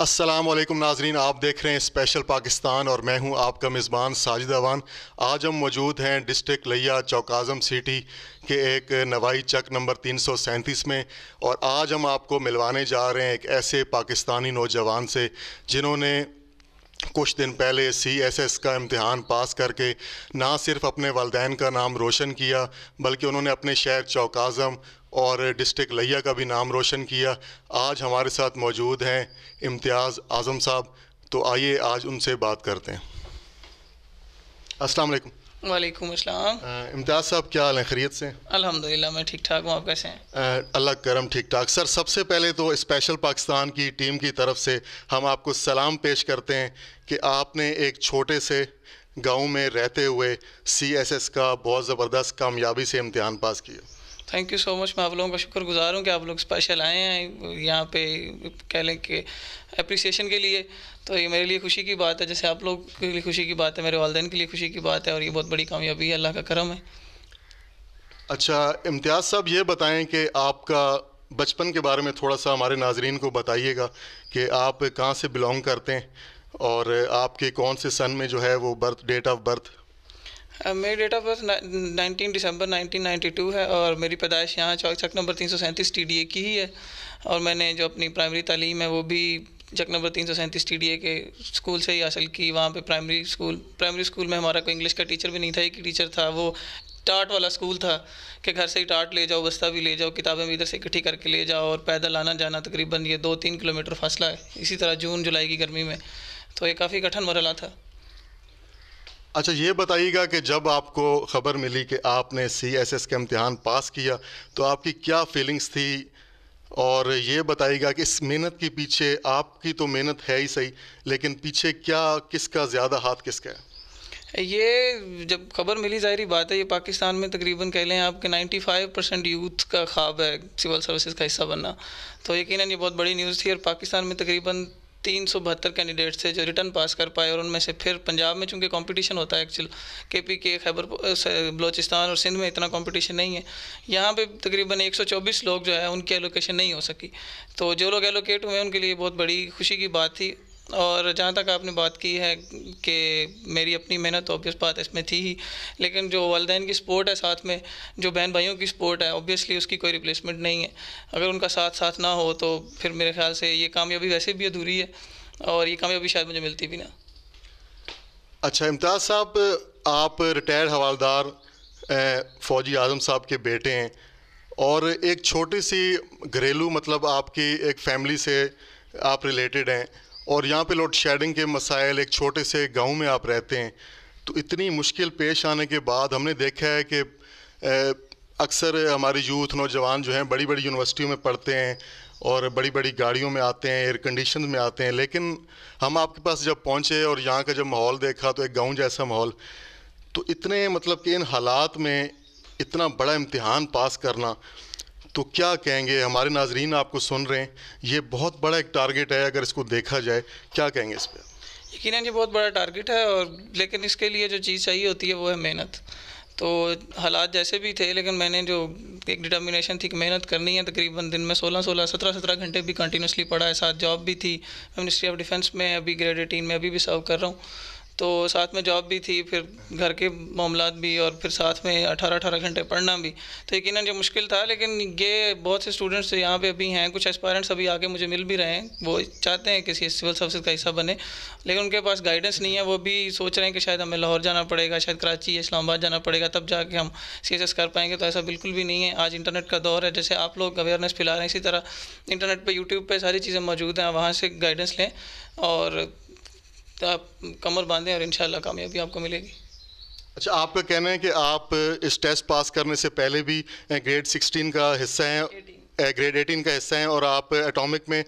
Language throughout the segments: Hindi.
असलम नाजरीन आप देख रहे हैं स्पेशल पाकिस्तान और मैं हूं आपका मेज़बान साजिद अवान आज हम मौजूद हैं डिस्ट्रिक्ट लिया चौकाजम सिटी के एक नवाई चक नंबर तीन सौ सैंतीस में और आज हम आपको मिलवाने जा रहे हैं एक ऐसे पाकिस्तानी नौजवान से जिन्होंने कुछ दिन पहले सी एस एस का इम्तहान पास करके ना सिर्फ अपने वालदेन का नाम रोशन किया बल्कि उन्होंने अपने शहर चौक आज़म और डिस्ट्रिक्ट लिया का भी नाम रोशन किया आज हमारे साथ मौजूद हैं इम्तियाज़ आज़म साहब तो आइए आज उनसे बात करते हैं अस्सलाम वालेकुम वालेकुम अस्सलाम इम्तियाज़ साहब क्या हाल है खरीत से अल्हम्दुलिल्लाह मैं ठीक ठाक हूँ आप कैसे हैं अल्लाह करम ठीक ठाक सर सबसे पहले तो स्पेशल पाकिस्तान की टीम की तरफ से हम आपको सलाम पेश करते हैं कि आपने एक छोटे से गांव में रहते हुए सीएसएस का बहुत ज़बरदस्त कामयाबी से इम्तहान पास किया थैंक यू सो मच मैं आप लोगों का शुक्र गुज़ार हूँ कि आप लोग स्पेशल आए हैं यहाँ पे कह लें कि अप्रिसिएशन के लिए तो ये मेरे लिए खुशी की बात है जैसे आप लोग के लिए खुशी की बात है मेरे वालदेन के लिए खुशी की बात है और ये बहुत बड़ी कामयाबी है अल्लाह का करम है अच्छा इम्तियाज़ साहब ये बताएं कि आपका बचपन के बारे में थोड़ा सा हमारे नाजरीन को बताइएगा कि आप कहाँ से बिलोंग करते हैं और आपके कौन से सन में जो है वो birth date of birth Uh, मेरी डेट ऑफ बर्थ नाइनटीन दिसंबर 1992 है और मेरी पैदाइश यहाँ चौक चक नंबर तीन सौ सैंतीस टी डी ए की ही है और मैंने जो अपनी प्राइमरी तालीम है वो भी चक नंबर तीन सौ सैंतीस टी डी ए के स्कूल से ही हासिल की वहाँ पे प्राइमरी स्कूल प्राइमरी स्कूल में हमारा कोई इंग्लिश का टीचर भी नहीं था एक ही टीचर था वो टाट वाला स्कूल था कि घर से ही टाट ले जाओ बस्ता भी ले जाओ किताबें भी इधर से इकट्ठी करके ले जाओ और पैदल आना जाना तकरीबन ये दो तीन किलोमीटर फासला है इसी तरह जून जुलाई की गर्मी में तो ये काफ़ी कठिन मरला था अच्छा ये बताइएगा कि जब आपको खबर मिली कि आपने सी एस एस का इम्तहान पास किया तो आपकी क्या फीलिंग्स थी और ये बताइएगा कि इस मेहनत के पीछे आपकी तो मेहनत है ही सही लेकिन पीछे क्या किसका ज़्यादा हाथ किसका है ये जब खबर मिली जाहिर बात है ये पाकिस्तान में तकरीबन कह लें आपके 95 परसेंट यूथ का ख्वाब है सिविल सर्विसेज का हिस्सा बनना तो यकीनन ये बहुत बड़ी न्यूज़ थी और पाकिस्तान में तकरीबन तीन सौ बहत्तर कैंडिडेट्स थे जो रिटर्न पास कर पाए और उनमें से फिर पंजाब में चूंकि कंपटीशन होता है एक्चुअल के पी के खैबर बलोचिस्तान और सिंध में इतना कंपटीशन नहीं है यहाँ पे तकरीबन 124 लोग जो है उनकी एलोकेशन नहीं हो सकी तो जो लोग एलोकेट हुए उनके लिए बहुत बड़ी खुशी की बात थी और जहाँ तक आपने बात की है कि मेरी अपनी मेहनत तो ऑबियस बात इसमें थी ही लेकिन जो वालदेन की सपोर्ट है साथ में जो बहन भाइयों की सपोर्ट है ऑब्वियसली उसकी कोई रिप्लेसमेंट नहीं है अगर उनका साथ साथ ना हो तो फिर मेरे ख्याल से ये कामयाबी वैसे भी अधूरी है और ये कामयाबी शायद मुझे मिलती भी ना अच्छा इम्ताज़ साहब आप रिटायर्ड हवालदार फ़ौजी आजम साहब के बेटे हैं और एक छोटी सी घरेलू मतलब आपकी एक फैमिली से आप रिलेटेड हैं और यहाँ पे लोड शेडिंग के मसाइल एक छोटे से गांव में आप रहते हैं तो इतनी मुश्किल पेश आने के बाद हमने देखा है कि अक्सर हमारे यूथ नौजवान जो हैं बड़ी बड़ी यूनिवर्सिटियों में पढ़ते हैं और बड़ी बड़ी गाड़ियों में आते हैं एयर कंडीशन में आते हैं लेकिन हम आपके पास जब पहुँचे और यहाँ का जब माहौल देखा तो एक गाँव जैसा माहौल तो इतने मतलब कि इन हालात में इतना बड़ा इम्तहान पास करना तो क्या कहेंगे हमारे नाजरीन आपको सुन रहे हैं ये बहुत बड़ा एक टारगेट है अगर इसको देखा जाए क्या कहेंगे इस पर यकीन ये बहुत बड़ा टारगेट है और लेकिन इसके लिए जो चीज़ चाहिए होती है वो है मेहनत तो हालात जैसे भी थे लेकिन मैंने जो एक डिटर्मिनेशन थी कि मेहनत करनी है तकरीबन दिन में 16 16 17 17 घंटे भी कंटिन्यूसली पढ़ा है साथ जॉब भी थी मिनिस्ट्री ऑफ डिफेंस में अभी ग्रेड एटीन में अभी भी सर्व कर रहा हूँ तो साथ में जॉब भी थी फिर घर के मामला भी और फिर साथ में अठारह अठारह घंटे पढ़ना भी तो यकीन जो मुश्किल था लेकिन ये बहुत से स्टूडेंट्स यहाँ पे अभी हैं कुछ एस्पायरेंट्स अभी आके मुझे मिल भी रहे हैं वो चाहते हैं किसी सिविल सर्विस का हिस्सा बने लेकिन उनके पास गाइडेंस नहीं है वो भी सोच रहे हैं कि शायद हमें लाहौर जाना पड़ेगा शायद कराची या इस्लामाबाद जाना पड़ेगा तब जाके हम सी कर पाएंगे तो ऐसा बिल्कुल भी नहीं है आज इंटरनेट का दौर है जैसे आप लोग अवेयरनेस फैला रहे हैं इसी तरह इंटरनेट पर यूट्यूब पर सारी चीज़ें मौजूद हैं वहाँ से गाइडेंस लें और तो आप कमर बांधें और इन कामयाबी आपको मिलेगी अच्छा आपका कहना है कि आप इस टेस्ट पास करने से पहले भी ग्रेड 16 का हिस्सा हैं ग्रेड 18 का हिस्सा हैं और आप एटॉमिक में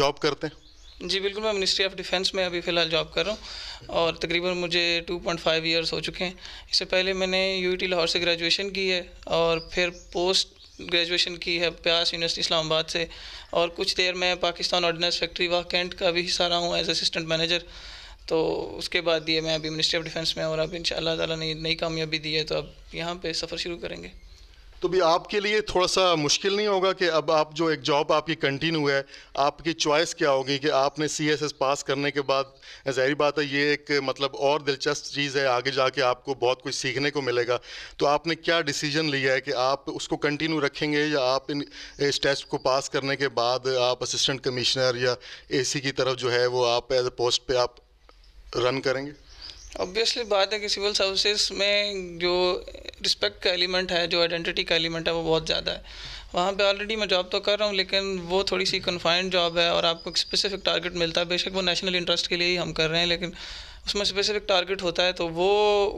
जॉब करते हैं जी बिल्कुल मैं मिनिस्ट्री ऑफ डिफेंस में अभी फ़िलहाल जॉब कर रहा हूँ और तकरीबन मुझे 2.5 ईयर्स हो चुके हैं इससे पहले मैंने यूटी e लाहौर से ग्रेजुएशन की है और फिर पोस्ट ग्रेजुएशन की है प्यास यूनिवर्सिटी इस्लामाबाद से और कुछ देर में Pakistan ordnance factory Wah Cantt का भी हिस्सा रहा हूँ एज असिस्टेंट मैनेजर तो उसके बाद ये मैं अभी मिनिस्ट्री ऑफ डिफेंस में और अब इन ताला ने नई कामयाबी दी है तो अब यहाँ पे सफ़र शुरू करेंगे तो भी आपके लिए थोड़ा सा मुश्किल नहीं होगा कि अब आप जो एक जॉब आपकी कंटिन्यू है आपकी चॉइस क्या होगी कि आपने एस पास करने के बाद जहरी बात है ये एक मतलब और दिलचस्प चीज़ है आगे जाके आपको बहुत कुछ सीखने को मिलेगा तो आपने क्या डिसीजन लिया है कि आप उसको कंटिन्यू रखेंगे या आप इन इस टेस्ट को पास करने के बाद आप असिस्टेंट कमिश्नर या सी की तरफ जो है वो आप एज ए पोस्ट पर आप रन करेंगे ऑब्वियसली बात है कि सिविल सर्विसेज में जो रिस्पेक्ट का एलिमेंट है जो आइडेंटिटी का एलिमेंट है वो बहुत ज़्यादा है वहाँ पे ऑलरेडी मैं जॉब तो कर रहा हूँ लेकिन वो थोड़ी सी कन्फाइंड जॉब है और आपको एक स्पेसिफिक टारगेट मिलता है बेशक वो नेशनल इंटरेस्ट के लिए ही हम कर रहे हैं लेकिन उसमें स्पेसिफिक टारगेट होता है तो वो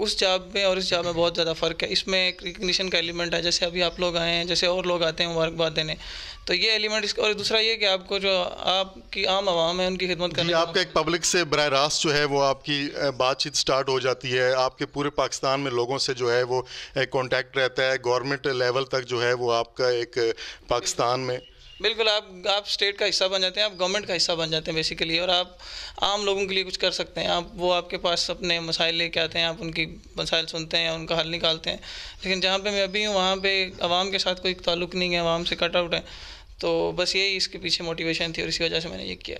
उस जॉब में और इस जॉब में बहुत ज़्यादा फ़र्क है इसमें एक रिकग्निशन का एलिमेंट है जैसे अभी आप लोग आए हैं जैसे और लोग आते हैं बात देने तो ये एलिमेंट इसका और दूसरा ये कि आपको जो आपकी आम आवाम है उनकी खिदमत करनी आपका एक पब्लिक से बर रास्त जो है वो आपकी बातचीत स्टार्ट हो जाती है आपके पूरे पाकिस्तान में लोगों से जो है वो कॉन्टैक्ट रहता है गवर्नमेंट लेवल तक जो है वो आपका एक पाकिस्तान में बिल्कुल आप आप स्टेट का हिस्सा बन जाते हैं आप गवर्नमेंट का हिस्सा बन जाते हैं बेसिकली और आप आम लोगों के लिए कुछ कर सकते हैं आप वो आपके पास अपने मसाइल लेके आते हैं आप उनकी मसाइल सुनते हैं उनका हल निकालते हैं लेकिन जहाँ पर मैं अभी हूँ वहाँ पर आवाम के साथ कोई ताल्लुक नहीं है आवाम से कट आउट है तो बस यही इसके पीछे मोटिवेशन थी और इसी वजह से मैंने ये किया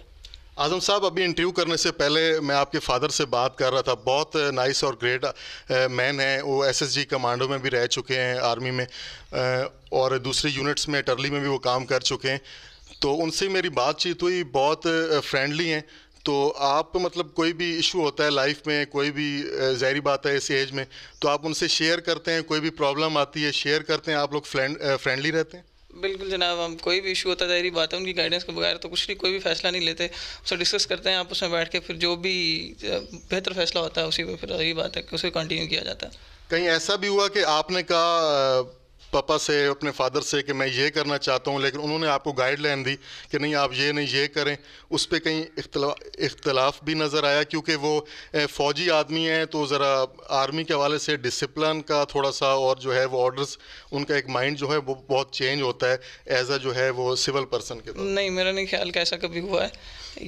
आजम साहब अभी इंटरव्यू करने से पहले मैं आपके फादर से बात कर रहा था बहुत नाइस और ग्रेट मैन हैं वो एसएसजी कमांडो में भी रह चुके हैं आर्मी में और दूसरी यूनिट्स में टर्ली में भी वो काम कर चुके हैं तो उनसे मेरी बातचीत हुई बहुत फ्रेंडली हैं तो आप मतलब कोई भी इशू होता है लाइफ में कोई भी जहरी बात है इस एज में तो आप उनसे शेयर करते हैं कोई भी प्रॉब्लम आती है शेयर करते हैं आप लोग फ्रेंडली रहते हैं बिल्कुल जनाब हम कोई भी इशू होता है जहरी बात है उनकी गाइडेंस के बगैर तो कुछ नहीं कोई भी फैसला नहीं लेते उसे डिस्कस करते हैं आप उसमें बैठ के फिर जो भी बेहतर फैसला होता है उसी पर फिर यही बात है कि उसे कंटिन्यू किया जाता है कहीं ऐसा भी हुआ कि आपने कहा पापा से अपने फादर से कि मैं ये करना चाहता हूँ लेकिन उन्होंने आपको गाइडलाइन दी कि नहीं आप ये नहीं ये करें उस पर कहीं इख्तलाफ भी नज़र आया क्योंकि वो फ़ौजी आदमी हैं तो ज़रा आर्मी के हवाले से डिसिप्लिन का थोड़ा सा और जो है वो ऑर्डर्स उनका एक माइंड जो है वो बहुत चेंज होता है एज अ जो है वो सिविल पर्सन के नहीं मेरा नहीं ख्याल कैसा कभी हुआ है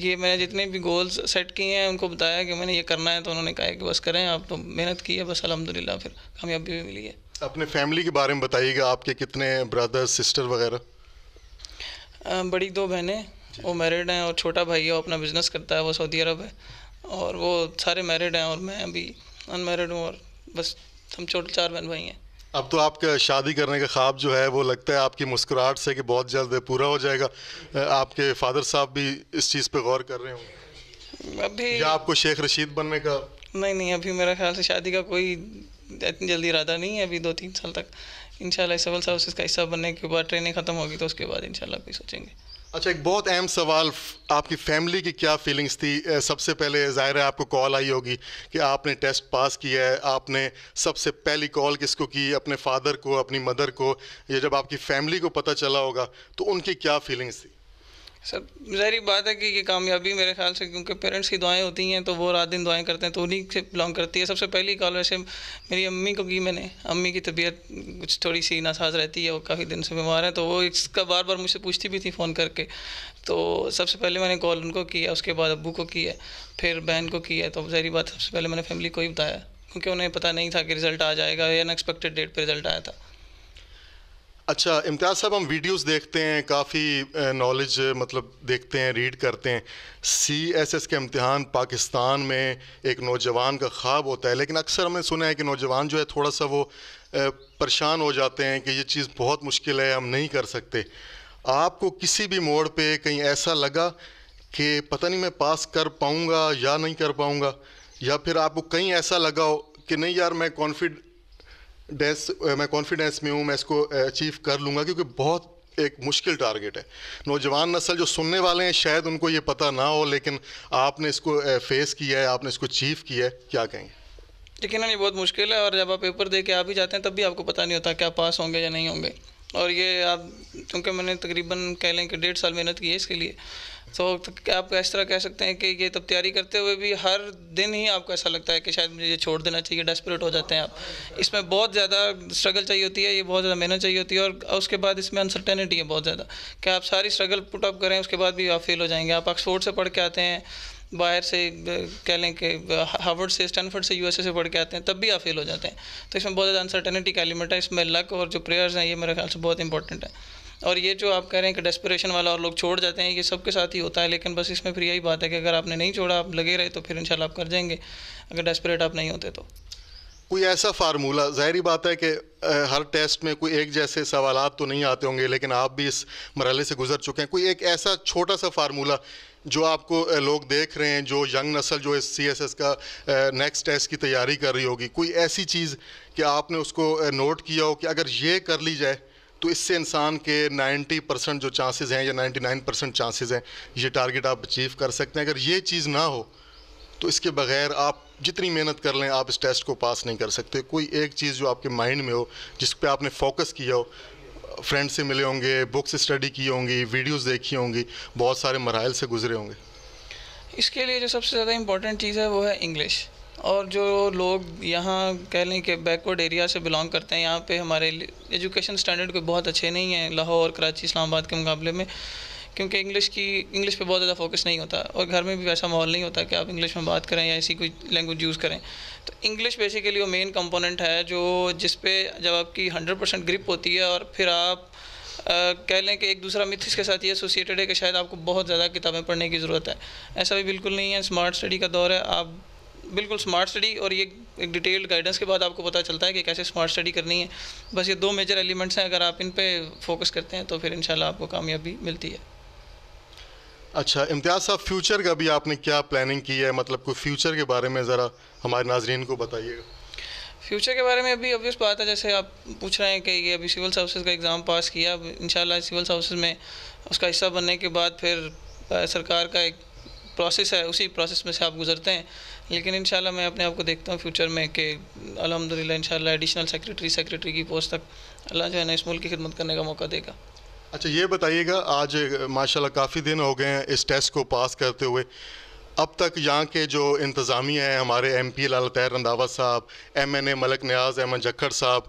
ये मैंने जितने भी गोल्स सेट किए हैं उनको बताया कि मैंने ये करना है तो उन्होंने कहा कि बस करें आप तो मेहनत की है बस अलहमदिल्ला फिर कामयाबी भी मिली है अपने फैमिली के बारे में बताइएगा आपके कितने ब्रदर सिस्टर वगैरह बड़ी दो बहनें वो मैरिड हैं और छोटा भाई है वो अपना बिजनेस करता है वो सऊदी अरब है और वो सारे मैरिड हैं और मैं अभी अनमैरिड हूँ और बस हम छोटे चार बहन भाई हैं अब तो आपका शादी करने का ख्वाब जो है वो लगता है आपकी मुस्कुराहट से कि बहुत जल्द पूरा हो जाएगा आपके फादर साहब भी इस चीज़ पे गौर कर रहे होंगे अभी या आपको शेख रशीद बनने का नहीं नहीं अभी मेरा ख्याल से शादी का कोई इतनी जल्दी इरादा नहीं है अभी दो तीन साल तक इन सिविल सर्विसेज का हिस्सा बनने के बाद ट्रेनिंग ख़त्म होगी तो उसके बाद इंशाल्लाह कोई सोचेंगे अच्छा एक बहुत अहम सवाल आपकी फैमिली की क्या फीलिंग्स थी सबसे पहले ज़ाहिर है आपको कॉल आई होगी कि आपने टेस्ट पास किया है आपने सबसे पहली कॉल किसको की अपने फादर को अपनी मदर को या जब आपकी फैमिली को पता चला होगा तो उनकी क्या फीलिंग्स थी सर जहरी बात है कि ये कामयाबी मेरे ख्याल से क्योंकि पेरेंट्स की दुआएं होती हैं तो वो रात दिन दुआएं करते हैं तो उन्हीं से बिलोंग करती है सबसे पहली कॉल वैसे मेरी अम्मी को की मैंने अम्मी की तबीयत कुछ थोड़ी सी नासाज रहती है वो काफ़ी दिन से बीमार हैं तो वो इसका बार बार मुझसे पूछती भी थी फ़ोन करके तो सबसे पहले मैंने कॉल उनको की है उसके बाद अबू को की है फिर बहन को की है तो जहरी बात सबसे पहले मैंने फैमिली को ही बताया क्योंकि उन्हें पता नहीं था कि रिज़ल्ट आ जाएगा या अनएक्सपेक्टेड डेट पर रिज़ल्ट आया था अच्छा इम्तियाज़ साहब हम वीडियोस देखते हैं काफ़ी नॉलेज मतलब देखते हैं रीड करते हैं सी एस एस के इम्तहान पाकिस्तान में एक नौजवान का ख्वाब होता है लेकिन अक्सर हमने सुना है कि नौजवान जो है थोड़ा सा वो परेशान हो जाते हैं कि ये चीज़ बहुत मुश्किल है हम नहीं कर सकते आपको किसी भी मोड़ पे कहीं ऐसा लगा कि पता नहीं मैं पास कर पाऊँगा या नहीं कर पाऊँगा या फिर आपको कहीं ऐसा लगा हो कि नहीं यार मैं कॉन्फिड डेस मैं कॉन्फिडेंस में हूँ मैं इसको अचीव कर लूँगा क्योंकि बहुत एक मुश्किल टारगेट है नौजवान नस्ल जो सुनने वाले हैं शायद उनको ये पता ना हो लेकिन आपने इसको फेस किया है आपने इसको अचीव किया है क्या कहेंगे ना ये बहुत मुश्किल है और जब आप पेपर दे के आ भी जाते हैं तब भी आपको पता नहीं होता क्या पास होंगे या नहीं होंगे और ये आप क्योंकि मैंने तकरीबन कह लें कि डेढ़ साल मेहनत की है इसके लिए तो आप इस तरह कह सकते हैं कि ये तब तैयारी करते हुए भी हर दिन ही आपको ऐसा लगता है कि शायद मुझे ये छोड़ देना चाहिए डेस्परेट हो जाते हैं आप इसमें बहुत ज़्यादा स्ट्रगल चाहिए होती है ये बहुत ज़्यादा मेहनत चाहिए होती है और उसके बाद इसमें अनसर्टेनिटी है बहुत ज़्यादा कि आप सारी स्ट्रगल पुट अप करें उसके बाद भी आप फेल हो जाएंगे आप ऑक्सफोर्ड से पढ़ के आते हैं बाहर से कह लें कि हार्वर्ड से स्टैनफर्ड से यूएसए से पढ़ के आते हैं तब भी आप फेल हो जाते हैं तो इसमें बहुत ज़्यादा अनसर्टेनिटी का एलिमेंट है इसमें लक और जो प्रेयर्स हैं ये मेरे ख्याल से बहुत इंपॉर्टेंट है और ये जो आप कह रहे हैं कि डेस्परेशन वाला और लोग छोड़ जाते हैं ये सबके साथ ही होता है लेकिन बस इसमें फिर यही बात है कि अगर आपने नहीं छोड़ा आप लगे रहे तो फिर इन आप कर जाएंगे अगर डेस्परेट आप नहीं होते तो कोई ऐसा फार्मूला ज़ाहरी बात है कि हर टेस्ट में कोई एक जैसे सवाल तो नहीं आते होंगे लेकिन आप भी इस मरहले से गुजर चुके हैं कोई एक ऐसा छोटा सा फार्मूला जो आपको लोग देख रहे हैं जो यंग नस्ल जो इस सी एस एस का नेक्स्ट टेस्ट की तैयारी कर रही होगी कोई ऐसी चीज़ कि आपने उसको नोट किया हो कि अगर ये कर ली जाए तो इससे इंसान के 90 परसेंट जो चांसेस हैं या 99 परसेंट चांसेज़ हैं ये टारगेट आप अचीव कर सकते हैं अगर ये चीज़ ना हो तो इसके बगैर आप जितनी मेहनत कर लें आप इस टेस्ट को पास नहीं कर सकते कोई एक चीज़ जो आपके माइंड में हो जिस पर आपने फोकस किया हो फ्रेंड से मिले होंगे बुक्स स्टडी की होंगी वीडियोज़ देखी होंगी बहुत सारे मराइल से गुजरे होंगे इसके लिए जो सबसे ज़्यादा इम्पोर्टेंट चीज़ है वो है इंग्लिश और जो लोग यहाँ कह लें कि बैकवर्ड एरिया से बिलोंग करते हैं यहाँ पे हमारे एजुकेशन स्टैंडर्ड कोई बहुत अच्छे नहीं हैं लाहौर कराची इस्लामाबाद के मुकाबले में क्योंकि इंग्लिश की इंग्लिश पे बहुत ज़्यादा फोकस नहीं होता और घर में भी वैसा माहौल नहीं होता कि आप इंग्लिश में बात करें या ऐसी कोई लैंग्वेज यूज़ करें तो इंग्लिश बेसिकली वो मेन कंपोनेंट है जो जिस पे जब आपकी 100 परसेंट ग्रिप होती है और फिर आप आ, कह लें कि एक दूसरा मिथ इसके साथ ये एसोसिएटेड है कि शायद आपको बहुत ज़्यादा किताबें पढ़ने की ज़रूरत है ऐसा भी बिल्कुल नहीं है स्मार्ट स्टडी का दौर है आप बिल्कुल स्मार्ट स्टडी और ये एक डिटेल्ड गाइडेंस के बाद आपको पता चलता है कि कैसे स्मार्ट स्टडी करनी है बस ये दो मेजर एलिमेंट्स हैं अगर आप इन पर फोकस करते हैं तो फिर इन आपको कामयाबी मिलती है अच्छा इम्तियाज़ साहब फ्यूचर का भी आपने क्या प्लानिंग की है मतलब कोई फ्यूचर के बारे में ज़रा हमारे नाजरन को बताइएगा फ्यूचर के बारे में अभी ऑब्वियस बात है जैसे आप पूछ रहे हैं कि ये अभी सिविल सर्विसज़ का एग्ज़ाम पास किया अब इन सिविल सर्विसज में उसका हिस्सा बनने के बाद फिर सरकार का एक प्रोसेस है उसी प्रोसेस में से आप गुजरते हैं लेकिन इन मैं अपने आप को देखता हूँ फ्यूचर में कि अलहमदिल्ला इन एडिशनल सेक्रेटरी सेक्रेटरी की पोस्ट तक अल्लाह जो है ना इस मुल्क की खिदमत करने का मौका देगा अच्छा ये बताइएगा आज माशाल्लाह काफ़ी दिन हो गए हैं इस टेस्ट को पास करते हुए अब तक यहाँ के जो इंतज़ामिया हैं हमारे एम पी लाल तैर रंधावा साहब M N A Malik Niaz Ahmad Jakhar साहब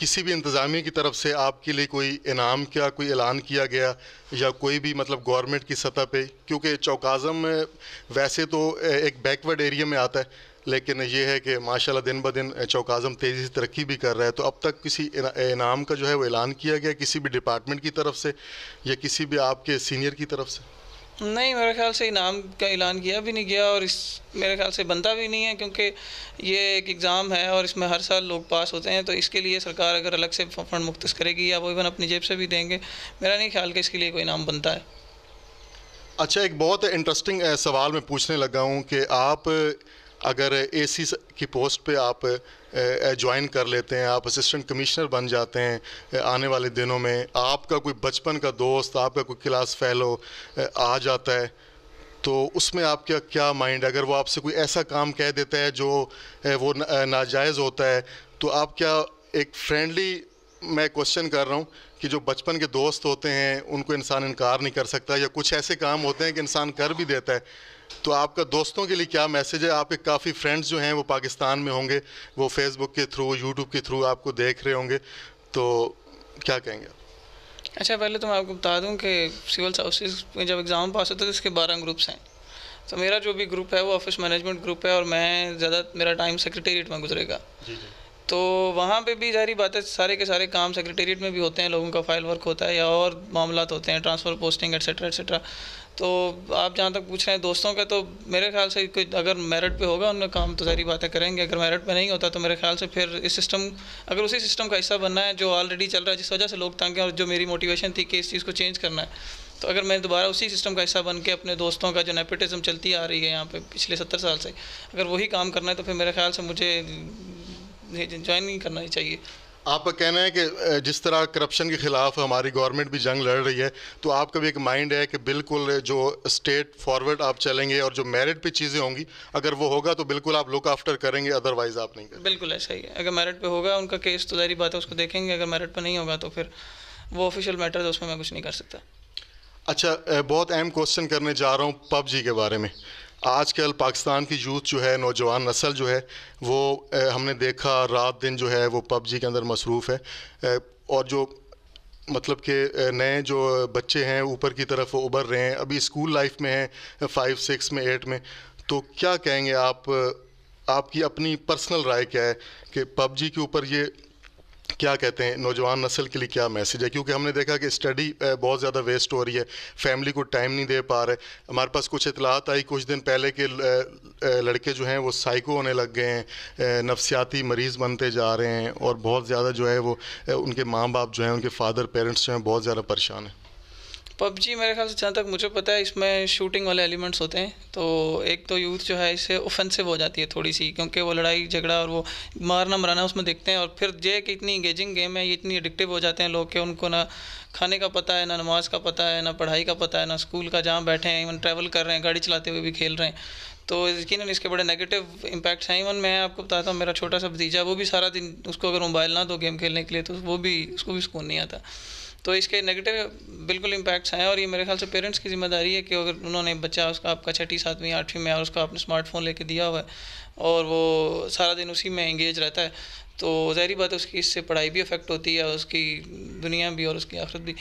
किसी भी इंतजामिया की तरफ से आपके लिए कोई इनाम का कोई ऐलान किया गया या कोई भी मतलब गवर्नमेंट की सतह पे क्योंकि चौकाज़म वैसे तो एक बैकवर्ड एरिया में आता है लेकिन ये है कि माशाल्लाह दिन ब दिन चौकाजम तेज़ी से तरक्की भी कर रहा है तो अब तक किसी इनाम का जो है वो ऐलान किया गया किसी भी डिपार्टमेंट की तरफ से या किसी भी आपके सीनियर की तरफ से नहीं मेरे ख्याल से इनाम का ऐलान किया भी नहीं गया और इस मेरे ख्याल से बनता भी नहीं है क्योंकि ये एक एग्ज़ाम है और इसमें हर साल लोग पास होते हैं तो इसके लिए सरकार अगर अलग से फंड मुख्त करेगी या वो इवन अपनी जेब से भी देंगे मेरा नहीं ख्याल कि इसके लिए कोई इनाम बनता है अच्छा एक बहुत इंटरेस्टिंग सवाल मैं पूछने लगा हूँ कि आप अगर ए की पोस्ट पे आप ज्वाइन कर लेते हैं आप असिस्टेंट कमिश्नर बन जाते हैं आने वाले दिनों में आपका कोई बचपन का दोस्त आपका कोई क्लास फेलो आ जाता है तो उसमें आपका क्या माइंड अगर वो आपसे कोई ऐसा काम कह देता है जो वो नाजायज़ होता है तो आप क्या एक फ्रेंडली मैं क्वेश्चन कर रहा हूँ कि जो बचपन के दोस्त होते हैं उनको इंसान इनकार नहीं कर सकता या कुछ ऐसे काम होते हैं कि इंसान कर भी देता है तो आपका दोस्तों के लिए क्या मैसेज है आपके काफ़ी फ्रेंड्स जो हैं वो पाकिस्तान में होंगे वो फेसबुक के थ्रू यूट्यूब के थ्रू आपको देख रहे होंगे तो क्या कहेंगे आप अच्छा पहले तो मैं आपको बता दूं कि सिविल सर्विस में जब एग्ज़ाम पास होता है तो इसके बारह ग्रुप्स हैं तो मेरा जो भी ग्रुप है वो ऑफिस मैनेजमेंट ग्रुप है और मैं ज़्यादा मेरा टाइम सेक्रेटेरिएट में गुजरेगा तो वहाँ पे भी जारी बात है सारे के सारे काम सेक्रेटेरिएट में भी होते हैं लोगों का फाइल वर्क होता है या और मामला होते हैं ट्रांसफ़र पोस्टिंग एट्सट्रा एट्सट्रा तो आप जहाँ तक पूछ रहे हैं दोस्तों का तो मेरे ख्याल से कोई अगर मेरिट पे होगा उनमें काम तो सारी बातें करेंगे अगर मेरिट पे नहीं होता तो मेरे ख्याल से फिर इस सिस्टम अगर उसी सिस्टम का हिस्सा बनना है जो ऑलरेडी चल रहा है जिस वजह से लोग तंग हैं और जो मेरी मोटिवेशन थी कि इस चीज़ को चेंज करना है तो अगर मैं दोबारा उसी सिस्टम का हिस्सा बन के अपने दोस्तों का जो नेपटिज़म चलती आ रही है यहाँ पर पिछले सत्तर साल से अगर वही काम करना है तो फिर मेरे ख्याल से मुझे ज्वाइन नहीं करना ही चाहिए आपका कहना है कि जिस तरह करप्शन के ख़िलाफ़ हमारी गवर्नमेंट भी जंग लड़ रही है तो आपका भी एक माइंड है कि बिल्कुल जो स्टेट फॉरवर्ड आप चलेंगे और जो मेरिट पे चीज़ें होंगी अगर वो होगा तो बिल्कुल आप लुक आफ्टर करेंगे अदरवाइज़ आप नहीं करेंगे बिल्कुल ऐसा ही है अगर मेरिट पे होगा उनका केस तो जारी बात है उसको देखेंगे अगर मेरिट पर नहीं होगा तो फिर वो ऑफिशियल मैटर है उसमें मैं कुछ नहीं कर सकता अच्छा बहुत अहम क्वेश्चन करने जा रहा हूँ पबजी के बारे में आजकल पाकिस्तान की यूथ जो है नौजवान नस्ल जो है वो हमने देखा रात दिन जो है वो पबजी के अंदर मसरूफ़ है और जो मतलब के नए जो बच्चे हैं ऊपर की तरफ उभर रहे हैं अभी स्कूल लाइफ में हैं फाइव सिक्स में एट में तो क्या कहेंगे आप आपकी अपनी पर्सनल राय क्या है कि पबजी के ऊपर ये क्या कहते हैं नौजवान नस्ल के लिए क्या मैसेज है क्योंकि हमने देखा कि स्टडी बहुत ज़्यादा वेस्ट हो रही है फैमिली को टाइम नहीं दे पा रहे हमारे पास कुछ इतलात आई कुछ दिन पहले के लड़के जो हैं वो साइको होने लग गए हैं नफसियाती मरीज़ बनते जा रहे हैं और बहुत ज़्यादा जो है वो उनके माँ बाप जो हैं उनके फादर पेरेंट्स जो हैं बहुत ज़्यादा परेशान हैं पबजी मेरे ख्याल से जहाँ तक मुझे पता है इसमें शूटिंग वाले एलिमेंट्स होते हैं तो एक तो यूथ जो है इससे ऑफेंसिव हो जाती है थोड़ी सी क्योंकि वो लड़ाई झगड़ा और वो मारना मराना उसमें देखते हैं और फिर ये कि इतनी इंगेजिंग गेम है ये इतनी एडिक्टिव हो जाते हैं लोग के उनको ना खाने का पता है ना नमाज का पता है ना पढ़ाई का पता है ना स्कूल का जहाँ बैठे हैं इवन ट्रैवल कर रहे हैं गाड़ी चलाते हुए भी खेल रहे हैं तो यकीन इसके बड़े नेगेटिव इम्पैक्ट्स हैं इवन मैं आपको बताता हूँ मेरा छोटा सा भतीजा वो भी सारा दिन उसको अगर मोबाइल ना दो गेम खेलने के लिए तो वो भी उसको भी सुकून नहीं आता तो इसके नेगेटिव बिल्कुल इम्पैक्ट्स हैं और ये मेरे ख्याल से पेरेंट्स की जिम्मेदारी है कि अगर उन्होंने बच्चा उसका आपका छठी सातवीं आठवीं में और उसका आपने स्मार्टफोन लेके दिया हुआ है और वो सारा दिन उसी में एंगेज रहता है तो ज़ाहरी बात है उसकी इससे पढ़ाई भी अफेक्ट होती है उसकी दुनिया भी और उसकी आखिरत भी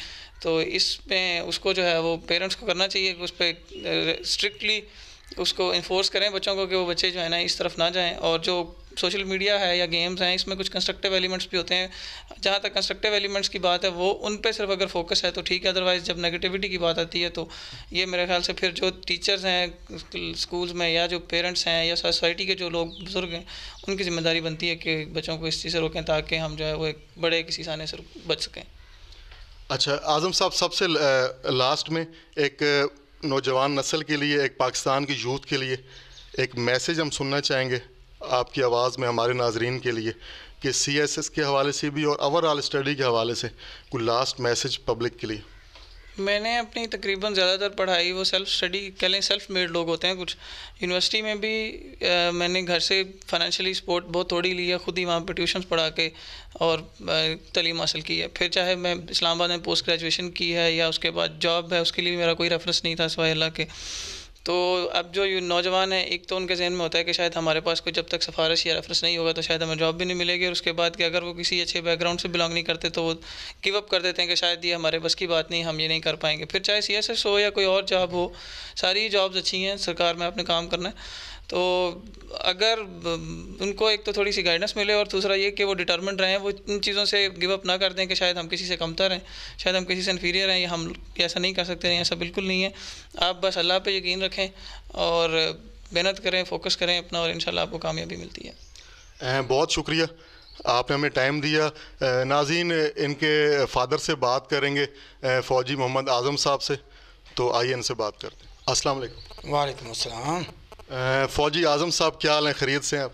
तो इसमें उसको जो है वो पेरेंट्स को करना चाहिए कि उस पर स्ट्रिक्टली उसको इन्फोर्स करें बच्चों को कि वो बच्चे जो है ना इस तरफ ना जाएं और जो सोशल मीडिया है या गेम्स हैं इसमें कुछ कंस्ट्रक्टिव एलिमेंट्स भी होते हैं जहाँ तक कंस्ट्रक्टिव एलिमेंट्स की बात है वो उन पर सिर्फ अगर फोकस है तो ठीक है अदरवाइज़ जब नेगेटिविटी की बात आती है तो ये मेरे ख्याल से फिर जो टीचर्स हैं स्कूल्स में या जो पेरेंट्स हैं या सोसाइटी के जो लोग बुजुर्ग हैं उनकी जिम्मेदारी बनती है कि बच्चों को इस चीज़ से रोकें ताकि हम जो है वो एक बड़े किसी साने से बच सकें अच्छा आज़म साहब सबसे लास्ट में एक नौजवान नस्ल के लिए एक पाकिस्तान की यूथ के लिए एक मैसेज हम सुनना चाहेंगे आपकी आवाज़ में हमारे नाजरन के लिए कि सी एस एस के हवाले से भी और ओवरऑल स्टडी के हवाले से कोई लास्ट मैसेज पब्लिक के लिए मैंने अपनी तकरीबन ज़्यादातर पढ़ाई वो सेल्फ स्टडी कह लें सेल्फ मेड लोग होते हैं कुछ यूनिवर्सिटी में भी आ, मैंने घर से फाइनेंशियली सपोर्ट बहुत थोड़ी ली है ख़ुद ही वहाँ पर ट्यूशन पढ़ा के और तलीम हासिल की है फिर चाहे मैं इस्लामाबाद में पोस्ट ग्रेजुएशन की है या उसके बाद जॉब है उसके लिए मेरा कोई रेफरेंस नहीं था सवाई अल्लाह के तो अब जो नौजवान हैं एक तो उनके जहन में होता है कि शायद हमारे पास कोई जब तक सफारश या रेफरेंस नहीं होगा तो शायद हमें जॉब भी नहीं मिलेगी और उसके बाद कि अगर वो किसी अच्छे बैकग्राउंड से बिलोंग नहीं करते तो वो गिव अप कर देते हैं कि शायद ये हमारे बस की बात नहीं हम ये नहीं कर पाएंगे फिर चाहे सी हो या कोई और जॉब हो सारी जॉब्स अच्छी हैं सरकार में आपने काम करना है तो अगर उनको एक तो थोड़ी सी गाइडेंस मिले और दूसरा ये कि वो डिटर्मेंट रहें वो इन चीज़ों से गिव अप ना कर दें कि शायद हम किसी से कमतर हैं शायद हम किसी से इन्फीरियर हैं या हम ऐसा नहीं कर सकते हैं ऐसा बिल्कुल नहीं है आप बस अल्लाह पे यकीन रखें और मेहनत करें फोकस करें अपना और इन आपको कामयाबी मिलती है बहुत शुक्रिया आपने हमें टाइम दिया नाजीन इनके फादर से बात करेंगे फ़ौजी मोहम्मद आज़म साहब से तो आइए इनसे बात करते हैं अस्सलाम वालेकुम वालेकुम अस्सलाम फौजी आजम साहब क्या हाल हैं खरीद से आप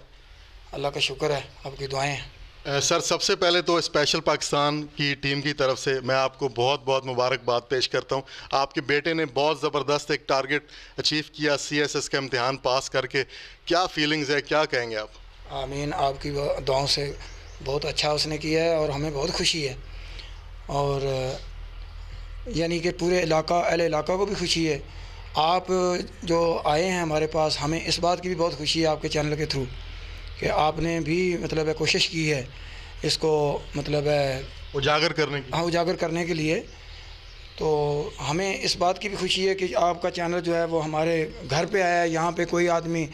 अल्लाह का शुक्र है आपकी दुआएं सर सबसे पहले तो स्पेशल पाकिस्तान की टीम की तरफ से मैं आपको बहुत बहुत मुबारकबाद पेश करता हूं आपके बेटे ने बहुत ज़बरदस्त एक टारगेट अचीव किया सीएसएस का इम्तहान पास करके क्या फीलिंग्स है क्या कहेंगे आप आमीन आपकी दुआओं से बहुत अच्छा उसने किया है और हमें बहुत खुशी है और यानी कि पूरे इलाका अहल इलाका को भी खुशी है आप जो आए हैं हमारे पास हमें इस बात की भी बहुत खुशी है आपके चैनल के थ्रू कि आपने भी मतलब है कोशिश की है इसको मतलब है उजागर करने की हाँ उजागर करने के लिए तो हमें इस बात की भी खुशी है कि आपका चैनल जो है वो हमारे घर पे आया है यहाँ पे कोई आदमी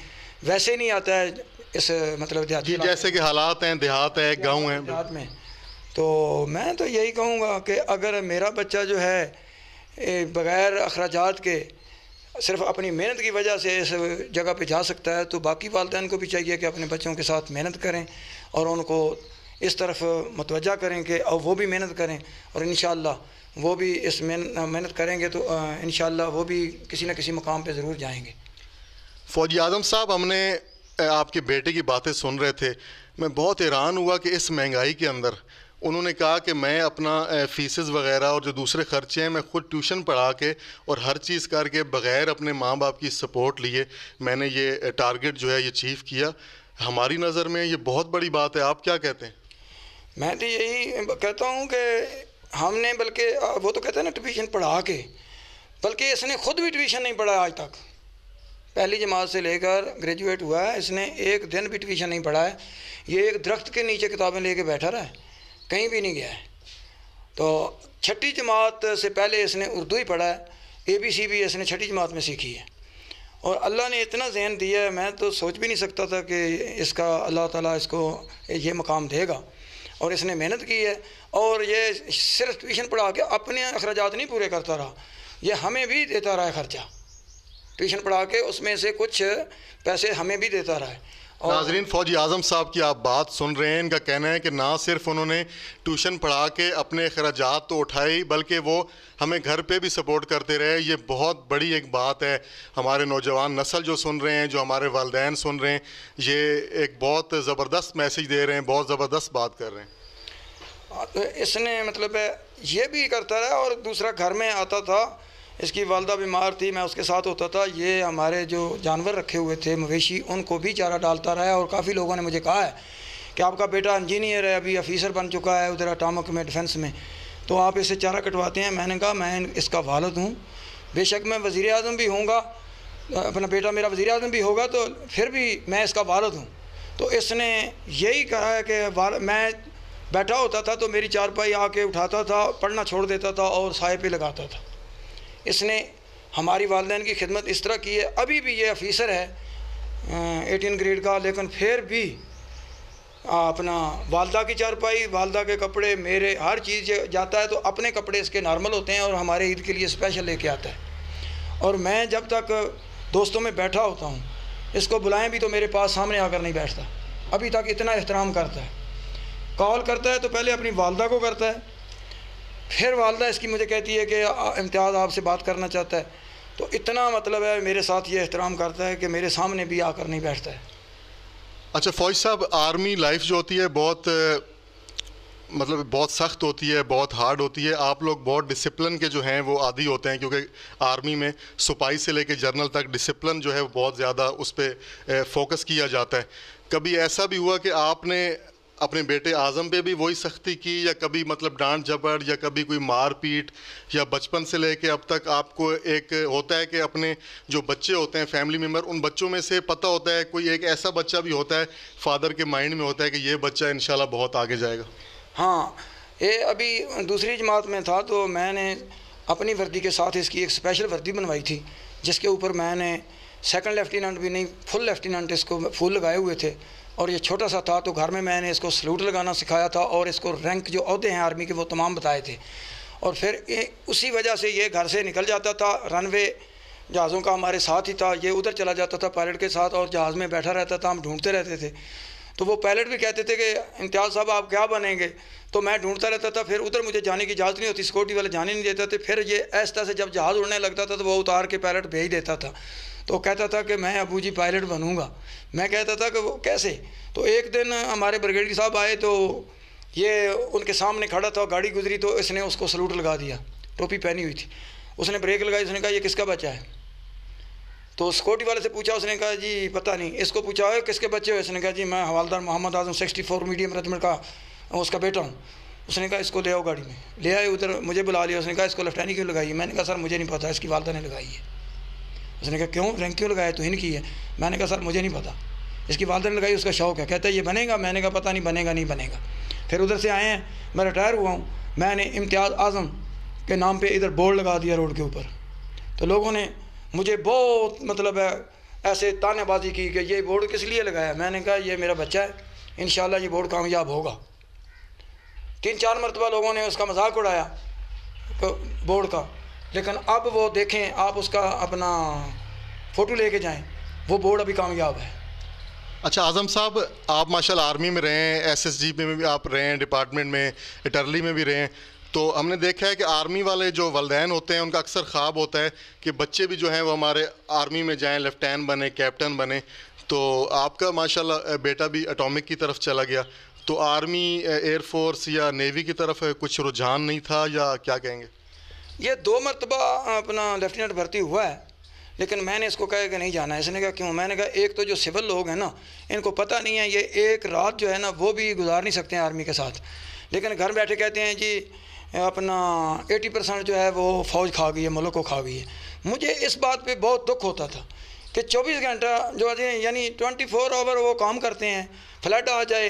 वैसे नहीं आता है इस मतलब जैसे कि हालात हैं देहात है गांव है देहात में तो मैं तो यही कहूँगा कि अगर मेरा बच्चा जो है बग़ैर अखराज के सिर्फ अपनी मेहनत की वजह से इस जगह पे जा सकता है तो बाकी वालदेन को भी चाहिए कि अपने बच्चों के साथ मेहनत करें और उनको इस तरफ मतवजा करें कि और वो भी मेहनत करें और इन वो भी इस मेहनत करेंगे तो इन वो भी किसी न किसी मकाम पर ज़रूर जाएंगे फ़ौजी आजम साहब हमने आपके बेटे की बातें सुन रहे थे मैं बहुत हैरान हुआ कि इस महंगाई के अंदर उन्होंने कहा कि मैं अपना फीसेस वगैरह और जो दूसरे ख़र्चे हैं मैं ख़ुद ट्यूशन पढ़ा के और हर चीज़ करके बग़ैर अपने माँ बाप की सपोर्ट लिए मैंने ये टारगेट जो है ये अचीव किया हमारी नज़र में ये बहुत बड़ी बात है आप क्या कहते हैं मैं तो यही कहता हूँ कि हमने बल्कि वो तो कहते हैं ना ट्यूशन पढ़ा के बल्कि इसने खुद भी ट्यूशन नहीं पढ़ा आज तक पहली जमात से लेकर ग्रेजुएट हुआ है इसने एक दिन भी ट्यूशन नहीं पढ़ा है ये एक दरख्त के नीचे किताबें लेके बैठा रहा है कहीं भी नहीं गया है तो छठी जमात से पहले इसने उर्दू ही पढ़ा है ए बी सी भी इसने छठी जमात में सीखी है और अल्लाह ने इतना जहन दिया है मैं तो सोच भी नहीं सकता था कि इसका अल्लाह ताला इसको ये मकाम देगा और इसने मेहनत की है और ये सिर्फ ट्यूशन पढ़ा के अपने अखराज नहीं पूरे करता रहा ये हमें भी देता रहा है ख़र्चा ट्यूशन पढ़ा के उसमें से कुछ पैसे हमें भी देता रहा है नाजरीन फौजी आजम साहब की आप बात सुन रहे हैं इनका कहना है कि ना सिर्फ उन्होंने ट्यूशन पढ़ा के अपने अखराज तो उठाए बल्कि वो हमें घर पे भी सपोर्ट करते रहे ये बहुत बड़ी एक बात है हमारे नौजवान नस्ल जो सुन रहे हैं जो हमारे वालदे सुन रहे हैं ये एक बहुत ज़बरदस्त मैसेज दे रहे हैं बहुत ज़बरदस्त बात कर रहे हैं तो इसने मतलब ये भी करता रहा और दूसरा घर में आता था इसकी वालदा बीमार थी मैं उसके साथ होता था ये हमारे जो जानवर रखे हुए थे मवेशी उनको भी चारा डालता रहा और काफ़ी लोगों ने मुझे कहा है कि आपका बेटा इंजीनियर है अभी अफीसर बन चुका है उधर अटामक में डिफेंस में तो आप इसे चारा कटवाते हैं मैंने कहा मैं इसका वालद हूँ बेशक मैं वज़ी अजम भी हूँगा अपना बेटा मेरा वज़ी अजम भी होगा तो फिर भी मैं इसका वालद हूँ तो इसने यही कहा है कि मैं बैठा होता था तो मेरी चारपाई आके उठाता था पढ़ना छोड़ देता था और साय पे लगाता था इसने हमारी वालदेन की खिदमत इस तरह की है अभी भी ये अफीसर है एटीन अं, ग्रेड का लेकिन फिर भी अपना वालदा की चारपाई वालदा के कपड़े मेरे हर चीज़ जाता है तो अपने कपड़े इसके नॉर्मल होते हैं और हमारे ईद के लिए स्पेशल लेके आता है और मैं जब तक दोस्तों में बैठा होता हूँ इसको बुलाएं भी तो मेरे पास सामने आकर नहीं बैठता अभी तक इतना एहतराम करता है कॉल करता है तो पहले अपनी वालदा को करता है फिर वालदा इसकी मुझे कहती है कि इम्तियाज़ आपसे बात करना चाहता है तो इतना मतलब है मेरे साथ ये एहतराम करता है कि मेरे सामने भी आकर नहीं बैठता है अच्छा फौज साहब आर्मी लाइफ जो होती है बहुत मतलब बहुत सख्त होती है बहुत हार्ड होती है आप लोग बहुत डिसिप्लिन के जो हैं वो आदि होते हैं क्योंकि आर्मी में सिपाही से लेकर जनरल तक डिसिप्लिन जो है वो बहुत ज़्यादा उस पर फोकस किया जाता है कभी ऐसा भी हुआ कि आपने अपने बेटे आज़म पे भी वही सख्ती की या कभी मतलब डांट जबर या कभी कोई मार पीट या बचपन से लेके अब तक आपको एक होता है कि अपने जो बच्चे होते हैं फैमिली मेम्बर उन बच्चों में से पता होता है कोई एक ऐसा बच्चा भी होता है फादर के माइंड में होता है कि ये बच्चा इन बहुत आगे जाएगा हाँ ये अभी दूसरी जमात में था तो मैंने अपनी वर्दी के साथ इसकी एक स्पेशल वर्दी बनवाई थी जिसके ऊपर मैंने सेकंड लेफ्टिनेंट भी नहीं फुल लेफ्टिनेंट इसको फुल लगाए हुए थे और ये छोटा सा था तो घर में मैंने इसको सलूट लगाना सिखाया था और इसको रैंक जो अहदे हैं आर्मी के वो तमाम बताए थे और फिर उसी वजह से ये घर से निकल जाता था रनवे जहाज़ों का हमारे साथ ही था ये उधर चला जाता था पायलट के साथ और जहाज़ में बैठा रहता था हम ढूंढते रहते थे तो वो पायलट भी कहते थे कि इम्तियाज़ साहब आप क्या बनेंगे तो मैं ढूंढता रहता था फिर उधर मुझे जाने की इजाज़त नहीं होती सिक्योरिटी वाले जाने नहीं देते थे फिर ये ऐसा से जब जहाज़ उड़ने लगता था तो वो उतार के पायलट भेज देता था तो कहता था कि मैं अबू जी पायलट बनूँगा मैं कहता था कि वो कैसे तो एक दिन हमारे ब्रिगेड साहब आए तो ये उनके सामने खड़ा था गाड़ी गुजरी तो इसने उसको सलूट लगा दिया टोपी पहनी हुई थी उसने ब्रेक लगाई उसने कहा ये किसका बच्चा है तो सिक्योरिटी वाले से पूछा उसने कहा जी पता नहीं इसको पूछा है किसके बच्चे हो इसने कहा जी मैं हवालदार Mohammad Azam sixty four medium regiment का उसका बेटा हूँ उसने कहा इसको ले आओ गाड़ी में ले आए उधर मुझे बुला लिया उसने कहा इसको लफ्टानी क्यों लगाई मैंने कहा सर मुझे नहीं पता इसकी वालदा ने लगाई है उसने कहा क्यों रैंक क्यों लगाया तो की है मैंने कहा सर मुझे नहीं पता इसकी वालदा ने लगाई उसका शौक है कहता है ये बनेगा मैंने कहा पता नहीं बनेगा नहीं बनेगा फिर उधर से आए हैं मैं रिटायर हुआ हूँ मैंने इम्तियाज़ आज़म के नाम पर इधर बोर्ड लगा दिया रोड के ऊपर तो लोगों ने मुझे बहुत मतलब है ऐसे तानेबाजी की कि ये बोर्ड किस लिए लगाया मैंने कहा ये मेरा बच्चा है इन ये बोर्ड कामयाब होगा तीन चार मरतबा लोगों ने उसका मजाक उड़ाया तो बोर्ड का लेकिन अब वो देखें आप उसका अपना फ़ोटो लेके जाएं वो बोर्ड अभी कामयाब है अच्छा आज़म साहब आप माशाल्लाह आर्मी में रहे हैं एसएसजी में भी आप रहे हैं डिपार्टमेंट में इटर्ली में भी रहे हैं तो हमने देखा है कि आर्मी वाले जो वालदेन होते हैं उनका अक्सर ख्वाब होता है कि बच्चे भी जो हैं वो हमारे आर्मी में जाएं लेफ्टिनेंट बने कैप्टन बने तो आपका माशाल्लाह बेटा भी एटॉमिक की तरफ चला गया तो आर्मी एयरफोर्स या नेवी की तरफ कुछ रुझान नहीं था या क्या कहेंगे ये दो मरतबा अपना लेफ्टिनेंट भर्ती हुआ है लेकिन मैंने इसको कहा कि नहीं जाना है इसने कहा क्यों मैंने कहा एक तो जो सिविल लोग हैं ना इनको पता नहीं है ये एक रात जो है ना वो भी गुजार नहीं सकते हैं आर्मी के साथ लेकिन घर बैठे कहते हैं जी अपना 80 परसेंट जो है वो फ़ौज खा गई है मुल्क को खा गई है मुझे इस बात पे बहुत दुख होता था कि 24 घंटा जो यानी 24 फोर आवर वो काम करते हैं फ्लड आ जाए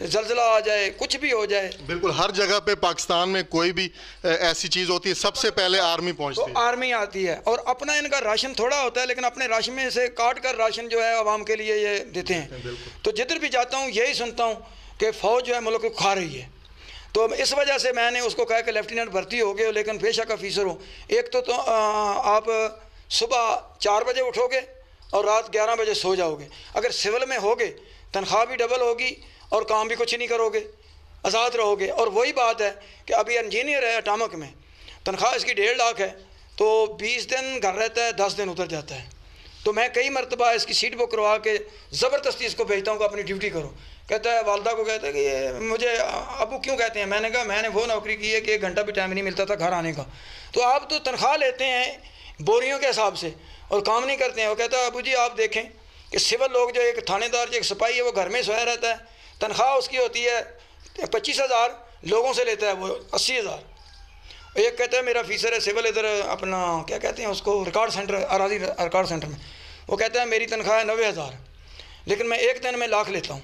जलजिला आ जाए कुछ भी हो जाए बिल्कुल हर जगह पे पाकिस्तान में कोई भी ऐसी चीज़ होती है सबसे पहले आर्मी पहुँच है तो आर्मी आती है और अपना इनका राशन थोड़ा होता है लेकिन अपने राशन में से काट कर राशन जो है आवाम के लिए ये देते हैं तो जिधर भी जाता हूँ यही सुनता हूँ कि फ़ौज जो है मुल्क को खा रही है तो इस वजह से मैंने उसको कहा कि लेफ्टिनेंट भर्ती हो गए लेकिन बेशक ऑफिसर हो एक तो, तो आ, आप सुबह चार बजे उठोगे और रात ग्यारह बजे सो जाओगे अगर सिविल में होगे तनख्वाह भी डबल होगी और काम भी कुछ नहीं करोगे आज़ाद रहोगे और वही बात है कि अभी इंजीनियर है अटामक में तनख्वाह इसकी डेढ़ लाख है तो बीस दिन घर रहता है दस दिन उतर जाता है तो मैं कई मरतबा इसकी सीट बुक करवा के ज़बरदस्ती इसको भेजता हूँ कि अपनी ड्यूटी करो कहता है वालदा को कहता है कि ये मुझे अबू क्यों कहते हैं मैंने कहा मैंने वो नौकरी की है कि एक घंटा भी टाइम नहीं मिलता था घर आने का तो आप तो तनख्वाह लेते हैं बोरियों के हिसाब से और काम नहीं करते हैं वो कहता है अबू जी आप देखें कि सिविल लोग जो एक थानेदार जो एक सिपाही है वो घर में सोया रहता है तनख्वाह उसकी होती है पच्चीस हज़ार लोगों से लेता है वो अस्सी हज़ार एक कहता है मेरा फीसर है सिविल इधर अपना क्या कहते हैं उसको रिकॉर्ड सेंटर अराजी रिकॉर्ड सेंटर में वो कहता है मेरी तनख्वाह है नबे हज़ार लेकिन मैं एक दिन में लाख लेता हूँ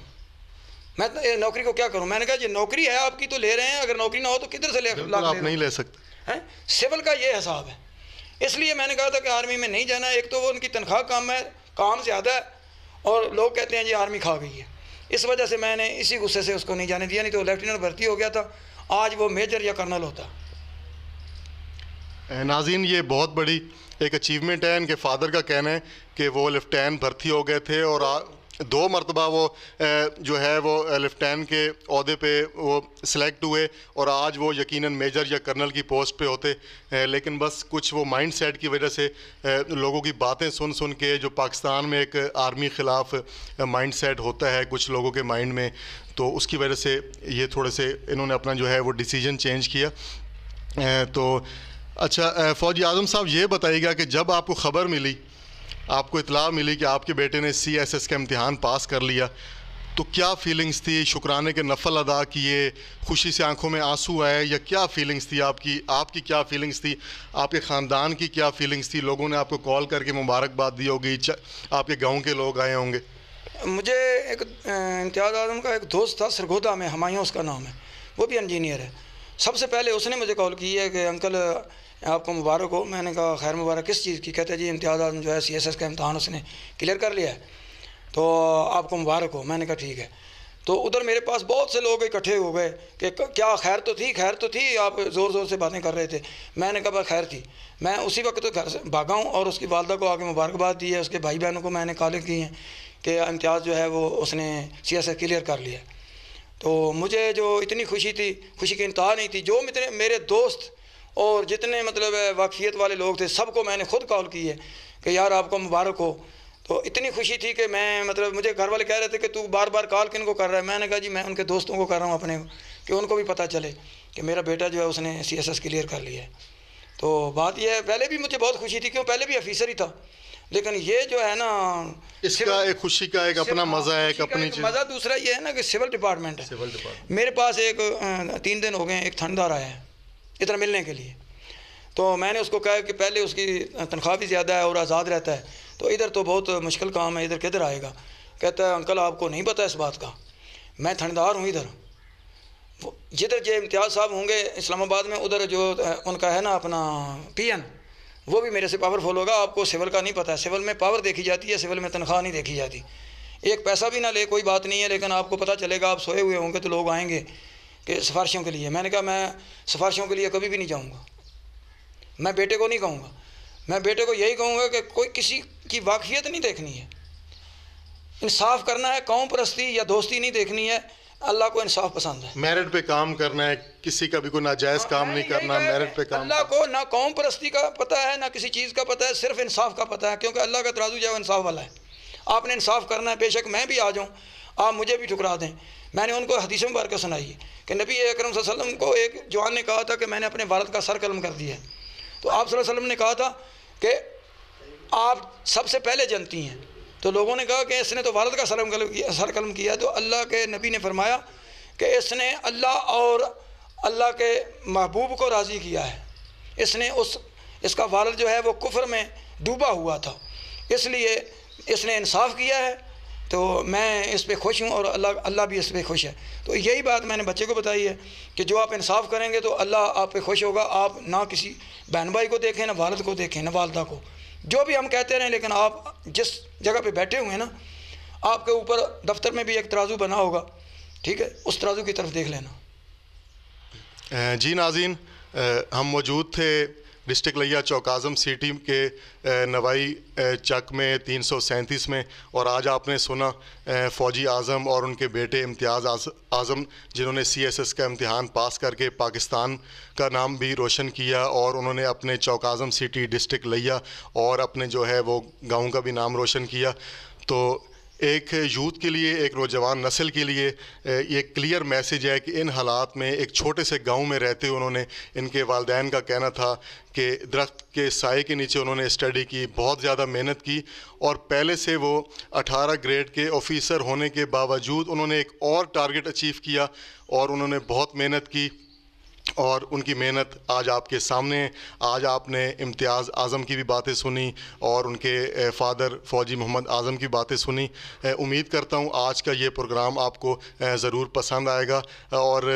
मैं तो नौकरी को क्या करूं मैंने कहा नौकरी है आपकी तो ले रहे हैं अगर नौकरी ना हो तो किधर से ले आप नहीं ले सकते हैं सिविल का ये हिसाब है इसलिए मैंने कहा था कि आर्मी में नहीं जाना एक तो वो उनकी तनख्वाह कम है काम ज़्यादा है और लोग कहते हैं जी आर्मी खा गई है इस वजह से मैंने इसी गुस्से से उसको नहीं जाने दिया नहीं तो लेफ्टिनेंट भर्ती हो गया था आज वो मेजर या कर्नल होता नाजीन ये बहुत बड़ी एक अचीवमेंट है इनके फादर का कहना है कि वो लेफ्टिनेंट भर्ती हो गए थे और दो मरतबा वो जो है वो लेफ्टन के अहदे पे वो सिलेक्ट हुए और आज वो यकीनन मेजर या कर्नल की पोस्ट पे होते लेकिन बस कुछ वो माइंड सेट की वजह से लोगों की बातें सुन सुन के जो पाकिस्तान में एक आर्मी ख़िलाफ़ माइंड सेट होता है कुछ लोगों के माइंड में तो उसकी वजह से ये थोड़े से इन्होंने अपना जो है वो डिसीजन चेंज किया तो अच्छा फ़ौजी आज़म साहब ये बताइएगा कि जब आपको ख़बर मिली आपको इतला मिली कि आपके बेटे ने सी एस एस का इम्तहान पास कर लिया तो क्या फीलिंग्स थी शुक्राने के नफल अदा किए खुशी से आंखों में आंसू आए या क्या फीलिंग्स थी आपकी आपकी क्या फीलिंग्स थी आपके ख़ानदान की क्या फीलिंग्स थी लोगों ने आपको कॉल करके मुबारकबाद दी होगी आपके गाँव के लोग आए होंगे मुझे एक इम्तियाज़ आजम का एक दोस्त था सरगोदा में हमायों उसका नाम है वो भी इंजीनियर है सबसे पहले उसने मुझे कॉल की है कि अंकल आपको मुबारक हो मैंने कहा खैर मुबारक किस चीज़ की कहते हैं जी इम्तियाज़ आजम जो है सी एस एस का इम्तहान उसने क्लियर कर लिया है तो आपको मुबारक हो मैंने कहा ठीक है तो उधर मेरे पास बहुत से लोग इकट्ठे हो गए कि क्या खैर तो थी खैर तो थी आप ज़ोर ज़ोर से बातें कर रहे थे मैंने कहा खैर थी मैं उसी वक्त तो घर से भागा हूँ और उसकी वालदा को आगे मुबारकबाद दी है उसके भाई बहनों को मैंने कॉल की हैं कि इम्तियाज़ जो है वो उसने सी एस एस क्लियर कर लिया तो मुझे जो इतनी खुशी थी खुशी की इंतहा नहीं थी जो मेरे दोस्त और जितने मतलब वाकियत वाले लोग थे सबको मैंने खुद कॉल की है कि यार आपको मुबारक हो तो इतनी खुशी थी कि मैं मतलब मुझे घर वाले कह रहे थे कि तू बार बार कॉल किन को कर रहा है मैंने कहा जी मैं उनके दोस्तों को कर रहा हूँ अपने कि उनको भी पता चले कि मेरा बेटा जो है उसने सी एस एस क्लियर कर लिया है तो बात यह है पहले भी मुझे बहुत खुशी थी क्यों पहले भी अफिसर ही था लेकिन ये जो है ना इसका एक खुशी का एक अपना मज़ा है एक अपनी मज़ा दूसरा ये है ना कि सिविल डिपार्टमेंट है सिविल डिपार्टमेंट मेरे पास एक तीन दिन हो गए एक थंडार आया है इधर मिलने के लिए तो मैंने उसको कहा कि पहले उसकी तनख्वाह भी ज़्यादा है और आज़ाद रहता है तो इधर तो बहुत मुश्किल काम है इधर किधर आएगा कहता है अंकल आपको नहीं पता इस बात का मैं थंडदार हूँ इधर जिधर जो इम्तियाज़ साहब होंगे इस्लामाबाद में उधर जो उनका है ना अपना पी एन वो भी मेरे से पावरफुल होगा आपको सिविल का नहीं पता है सिविल में पावर देखी जाती है सिविल में तनख्वाह नहीं देखी जाती एक पैसा भी ना ले कोई बात नहीं है लेकिन आपको पता चलेगा आप सोए हुए होंगे तो लोग आएंगे कि सिफारिशों के लिए मैंने कहा मैं सिफारिशों के लिए कभी भी नहीं जाऊँगा मैं बेटे को नहीं कहूँगा मैं बेटे को यही कहूँगा कि कोई किसी की वाकफियत नहीं देखनी है इंसाफ करना है कौम परस्ती या दोस्ती नहीं देखनी है अल्लाह को इंसाफ पसंद है मेरिट पे काम करना है किसी का भी कोई नाजायज़ हाँ, काम नहीं करना मेरिट पे काम अल्लाह को ना कौम परस्ती का पता है ना किसी चीज़ का पता है सिर्फ इंसाफ का पता है क्योंकि अल्लाह का तराजू जो इंसाफ वाला है आपने इंसाफ करना है बेशक मैं भी आ जाऊँ आप मुझे भी ठुकरा दें मैंने उनको भर के सुनाई है कि नबी अक्रम वसल्लम को एक जवान ने कहा था कि मैंने अपने भारत का सर कलम कर दिया है तो आप वसल्लम ने कहा था कि आप सबसे पहले जनती हैं तो लोगों ने कहा कि इसने तो भारत का सरम कलम किया सर कलम किया तो अल्लाह के नबी ने फरमाया कि इसने अल्लाह और अल्लाह के महबूब को राज़ी किया है इसने उस इसका वालद जो है वो कुफर में डूबा हुआ था इसलिए इसने इंसाफ किया है तो मैं इस पर खुश हूँ और अल्लाह अल्लाह भी इस पर खुश है तो यही बात मैंने बच्चे को बताई है कि जो आप इंसाफ करेंगे तो अल्लाह आप पे खुश होगा आप ना किसी बहन भाई को देखें ना वालद को देखें ना वालदा को जो भी हम कहते रहें लेकिन आप जिस जगह पे बैठे हुए हैं ना आपके ऊपर दफ्तर में भी एक तराजू बना होगा ठीक है उस तराजू की तरफ देख लेना जी नाजीन हम मौजूद थे डिस्ट्रिक्ट लैया चौक आज़म सिटी के नवाई चक में तीन सौ सैंतीस में और आज आपने सुना फ़ौजी आज़म और उनके बेटे इम्तियाज़ आज़म जिन्होंने सी एस एस का इम्तहान पास करके पाकिस्तान का नाम भी रोशन किया और उन्होंने अपने चौक आज़म सिटी डिस्ट्रिक्ट लैया और अपने जो है वो गाँव का भी नाम रोशन किया तो एक यूथ के लिए एक नौजवान नस्ल के लिए ये क्लियर मैसेज है कि इन हालात में एक छोटे से गांव में रहते हुए उन्होंने इनके वालदेन का कहना था कि दरख्त के साय के नीचे उन्होंने स्टडी की बहुत ज़्यादा मेहनत की और पहले से वो 18 ग्रेड के ऑफिसर होने के बावजूद उन्होंने एक और टारगेट अचीव किया और उन्होंने बहुत मेहनत की और उनकी मेहनत आज आपके सामने आज आपने इम्तियाज़ आज़म की भी बातें सुनी और उनके फ़ादर फ़ौजी मोहम्मद आज़म की बातें सुनी उम्मीद करता हूँ आज का ये प्रोग्राम आपको ज़रूर पसंद आएगा और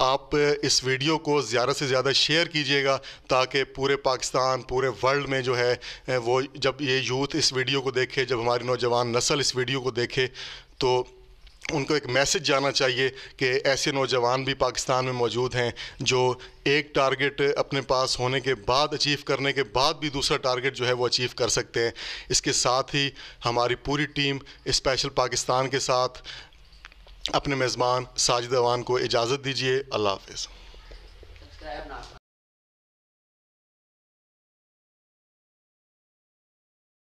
आप इस वीडियो को ज़्यादा से ज़्यादा शेयर कीजिएगा ताकि पूरे पाकिस्तान पूरे वर्ल्ड में जो है वो जब ये यूथ इस वीडियो को देखे जब हमारी नौजवान नस्ल इस वीडियो को देखे तो उनको एक मैसेज जाना चाहिए कि ऐसे नौजवान भी पाकिस्तान में मौजूद हैं जो एक टारगेट अपने पास होने के बाद अचीव करने के बाद भी दूसरा टारगेट जो है वो अचीव कर सकते हैं इसके साथ ही हमारी पूरी टीम स्पेशल पाकिस्तान के साथ अपने मेज़बान साजिद अवान को इजाज़त दीजिए अल्लाह हाफ